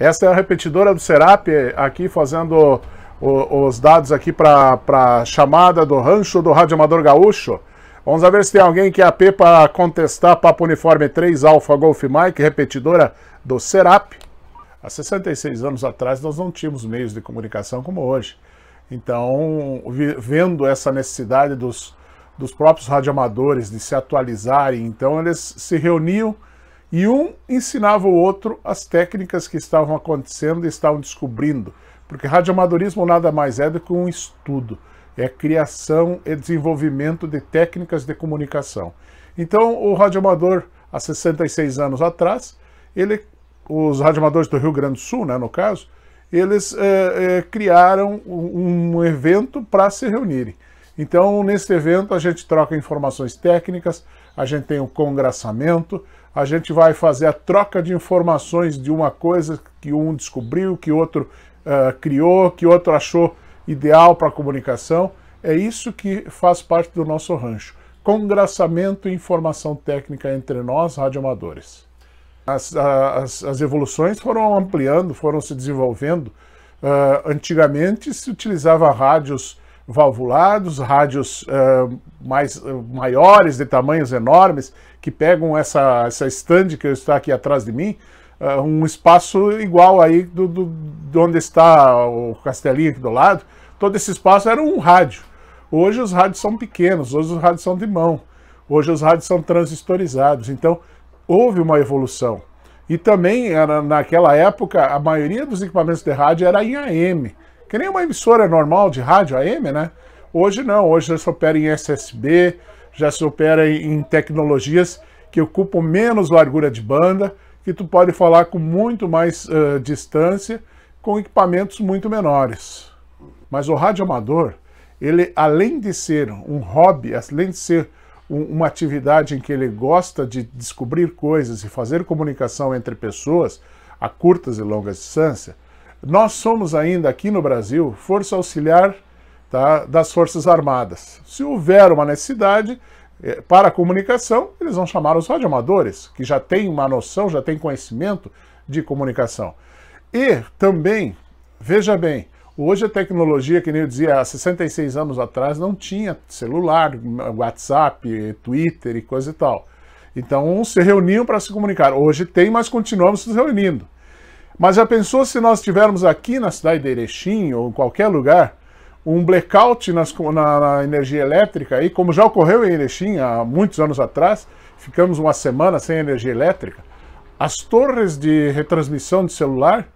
Essa é a repetidora do Serap eh, aqui fazendo o, os dados aqui para a chamada do rancho do Rádio Amador Gaúcho. Vamos ver se tem alguém que é AP para contestar Papo Uniforme 3 Alpha Golf Mike, repetidora do Serap. Há 66 anos atrás nós não tínhamos meios de comunicação como hoje. Então, vendo essa necessidade dos, dos próprios radioamadores de se atualizarem, então eles se reuniam e um ensinava o outro as técnicas que estavam acontecendo e estavam descobrindo. Porque radioamadorismo nada mais é do que um estudo. É criação e desenvolvimento de técnicas de comunicação. Então, o radioamador, há 66 anos atrás, ele, os radioamadores do Rio Grande do Sul, né, no caso, eles é, é, criaram um, um evento para se reunirem. Então, nesse evento, a gente troca informações técnicas, a gente tem o um congressamento, a gente vai fazer a troca de informações de uma coisa que um descobriu, que outro uh, criou, que outro achou ideal para a comunicação. É isso que faz parte do nosso rancho. Congraçamento e informação técnica entre nós, radioamadores. As, as, as evoluções foram ampliando, foram se desenvolvendo. Uh, antigamente se utilizava rádios valvulados, rádios uh, mais, uh, maiores, de tamanhos enormes, que pegam essa, essa stand que está aqui atrás de mim, uh, um espaço igual aí do, do, de onde está o castelinho aqui do lado. Todo esse espaço era um rádio. Hoje os rádios são pequenos, hoje os rádios são de mão, hoje os rádios são transistorizados. Então, houve uma evolução. E também, era, naquela época, a maioria dos equipamentos de rádio era em AM. Que nem uma emissora normal de rádio AM, né? Hoje não, hoje já se opera em SSB, já se opera em tecnologias que ocupam menos largura de banda, que tu pode falar com muito mais uh, distância, com equipamentos muito menores. Mas o rádio amador, ele além de ser um hobby, além de ser um, uma atividade em que ele gosta de descobrir coisas e fazer comunicação entre pessoas a curtas e longas distâncias, nós somos ainda aqui no Brasil força auxiliar tá, das Forças Armadas. Se houver uma necessidade é, para a comunicação, eles vão chamar os radioamadores, que já têm uma noção, já têm conhecimento de comunicação. E também, veja bem, hoje a tecnologia, que nem eu dizia há 66 anos atrás, não tinha celular, WhatsApp, Twitter e coisa e tal. Então, se reuniam para se comunicar. Hoje tem, mas continuamos nos reunindo. Mas já pensou se nós tivermos aqui na cidade de Erechim ou em qualquer lugar um blackout nas, na, na, energia elétrica, aí, como já ocorreu em Erechim há muitos anos atrás, ficamos uma semana sem energia elétrica, as torres de retransmissão de celular,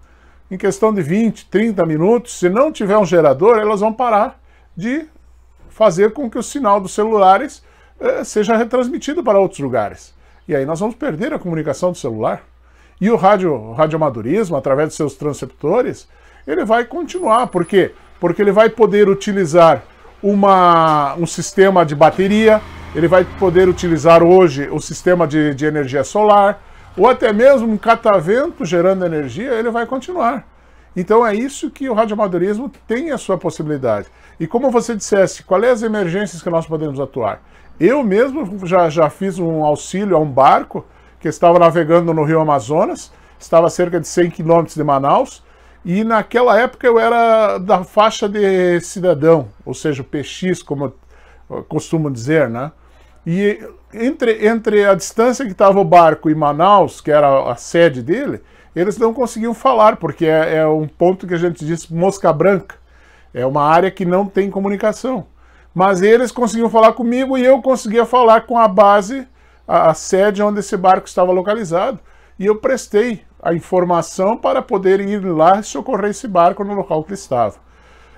em questão de 20, 30 minutos, se não tiver um gerador, elas vão parar de fazer com que o sinal dos celulares eh, seja retransmitido para outros lugares. E aí nós vamos perder a comunicação do celular. E o rádio, radioamadorismo, através de seus transceptores, ele vai continuar. Por quê? Porque ele vai poder utilizar uma, um sistema de bateria, ele vai poder utilizar hoje o sistema de, de energia solar, ou até mesmo um catavento gerando energia, ele vai continuar. Então é isso que o radioamadorismo tem a sua possibilidade. E como você dissesse, quais é as emergências que nós podemos atuar? Eu mesmo já, já fiz um auxílio a um barco que estava navegando no Rio Amazonas, estava a cerca de 100 quilômetros de Manaus, e naquela época eu era da faixa de cidadão, ou seja, PX, como eu costumo dizer, né? E entre, entre a distância que estava o barco e Manaus, que era a sede dele, eles não conseguiam falar, porque é, é um ponto que a gente diz mosca branca. É uma área que não tem comunicação. Mas eles conseguiam falar comigo e eu conseguia falar com a base a, a sede onde esse barco estava localizado e eu prestei a informação para poder ir lá e socorrer esse barco no local que estava.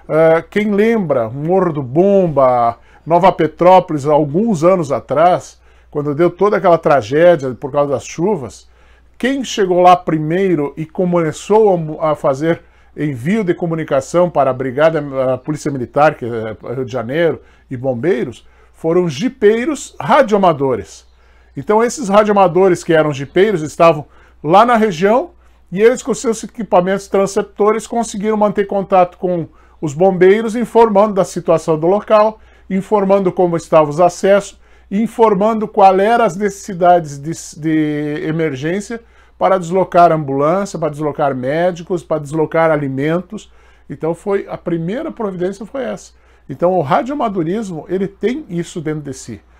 Uh, quem lembra Morro do Bomba, Nova Petrópolis, alguns anos atrás, quando deu toda aquela tragédia por causa das chuvas, quem chegou lá primeiro e começou a fazer envio de comunicação para a Brigada a Polícia Militar, que é, é Rio de Janeiro, e bombeiros, foram jipeiros radioamadores então esses radioamadores que eram jipeiros estavam lá na região e eles com seus equipamentos transceptores conseguiram manter contato com os bombeiros, informando da situação do local, informando como estavam os acessos, informando qual eram as necessidades de, de emergência para deslocar ambulância, para deslocar médicos, para deslocar alimentos. Então foi a primeira providência foi essa. Então o radioamadorismo ele tem isso dentro de si.